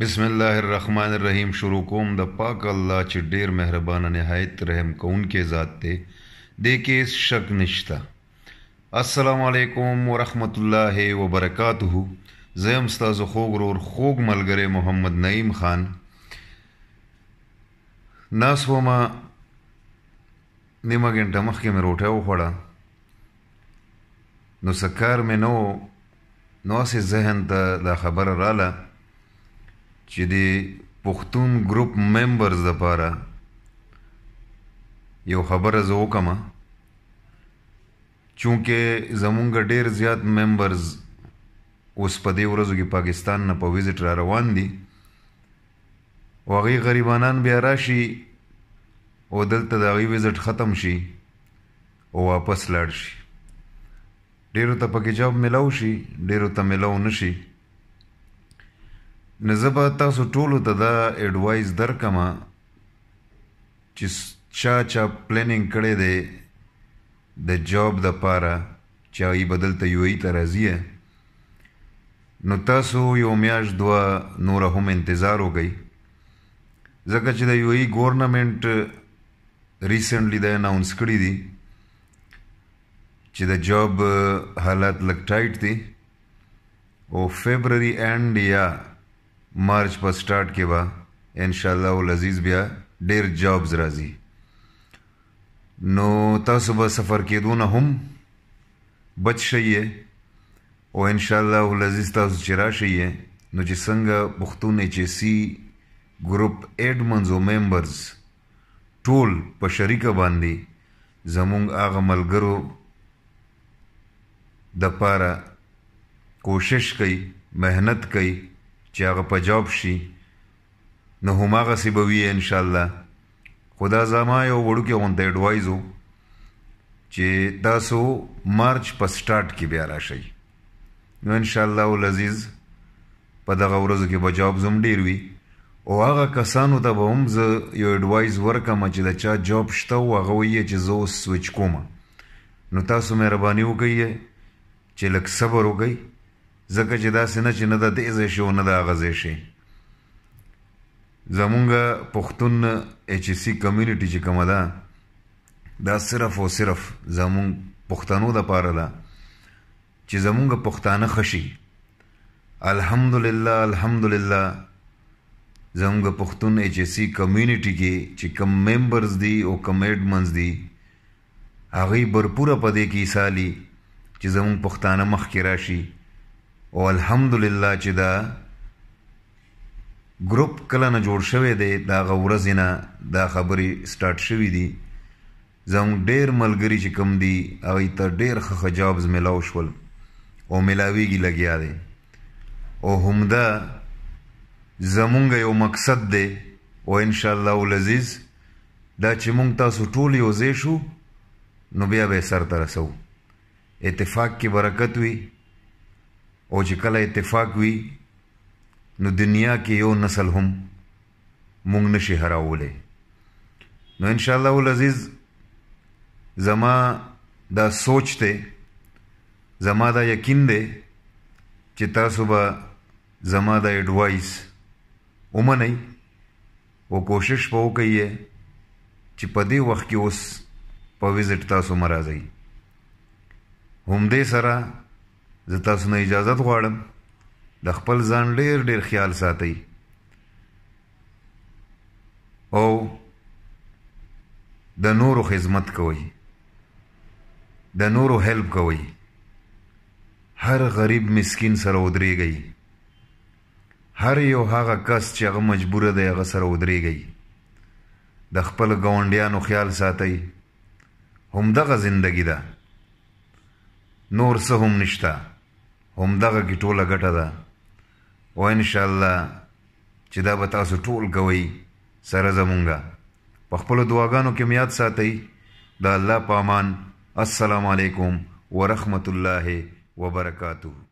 بسم الله الرحمن الرحیم شروع کوم د پاک الله چې ډیر مهربان نهایت رحم کوونکې ذات دی د کې شک نشتا السلام علیکم ورحمت الله وبرکاته زم ستاسو خوګ ورور خوګ ملګری محمد نعیم خان ناس وما نیمه ګنټه مخکې مې روټه وخوړه نو سکار مې نو نو سه ذهن ته دا خبر رااله چې د پښتون ګروپ ممبرز لپاره یو خبره زه وکم چونکه زمونږ ډیر زیات ممبرز اوس په دې ورځو کې پاکستان نه په ویزټ را روان دي او هغه غریبانان بیا راشي او دلته د هغه ویزټ ختم شي او واپس لاړ شي ډیرو ته پکې جواب ملاو شي ډیرو ته ملاو نشي نه زه به تاسو ټولو ته دا اډوایز درکمه چې چا چا پلانینګ کړی دی د جاب د پاره چې هغوی به دلته یو ته راځي نو تاسو یو میاشت دوه نوره هم انتظار وکئ ځکه چې د یو ای ګورنمنټ ریسنټلی دا اناونس کړي دي چې د جاب حالات لږ ټایټ دي او فبرवरी اینڈ یا مارچ په سٹارټ کې به ان شاء الله ولعزیز بیا ډیر جابز راځي نو تاسو به سفر کېدونه هم بچ شئ او ان شاء الله ولعزیز تاسو چې راشئ نو چې څنګه پښتون ایچ سی ګروپ اډمنز او ممبرز ټول په شریکه باندې زمونږ هغه ملګرو د پاره کوشش کوي مهنت کوي چې هغه په جواب شي نو هماغه سی به وي ان شاء الله خدا زما یو وړوکی غونډه ایڈوایز وو چې تاسو مارچ په سٹارټ کې بیا راشئ نو ان شاء الله ولعزیز په دغه ورځو کې به جواب زم ډیر وي او هغه کسانو ته به هم زه یو ایڈوایز ورکم چې دا چا جواب شته او هغه یې چې زه اوس سویچ کوم نو تاسو مهرباني وکړئ چې لږ صبر وکړئ ځکه چې دا سینه چې نه د دې ځای شو نه د غزې شي زمونږ پښتون ایچ سی کمیونټي چې کومه ده دا صرف او صرف زمون پښتنو د پاره ده چې زمونږ پښتانه خشي الحمدلله الحمدلله زمونږ پښتون ایچ سی کمیونټي کې چې کم ممبرز دي او کم اډمنز دي هغه برپوره پدې کې سالي چې زمونږ پښتانه مخ کې راشي او الحمدلله چې دا ګروپ کله نه جوړ شوی دی دا غورز نه دا خبرې سٹارټ شوې دي زم ډیر ملګری چې کم دي هغه ته ډیر خخ جابز ملاو شول او ملاویږي لګیا دی او همدا زمونږ یو مقصد دی او ان شاء الله ولزیز دا چې مونږ تاسو ټول یو ځای شو نو بیا به سر ته رسو اتفاق کې برکت وي او چې کله اتفاق وي نو دنیا کې یو نسل هم مونږ نشي هراولې نو ان شاء الله العزیز زما دا سوچ ته زما دا یقین دی چې تاسو به زما دا اډوایس ومنئ او کوشش به وکړئ چې په دې وخت کې اوس په وزټ تاسو مرزئ همدې سره زه تاسو نه اجازه غواړم د خپل ځان ډیر ډیر خیال ساتئ او د نورو خدمت کوئ د نورو هلپ کوئ هر غریب مسکین سره ودرېږئ هر یو هغه کس چې هغه مجبوره دی هغه سره ودرېږئ د خپل ګاونډیانو خیال ساتئ همدغه زندگی ده نور څه هم نشته هم دغه کې ټوله ګټه ده او ان شاء الله چې دا به تاسو ټول کوئ سره زمونږه په خپل دعاګانو کې میاد ساتئ د الله پامان السلام علیکم ورحمت الله وبرکاتہ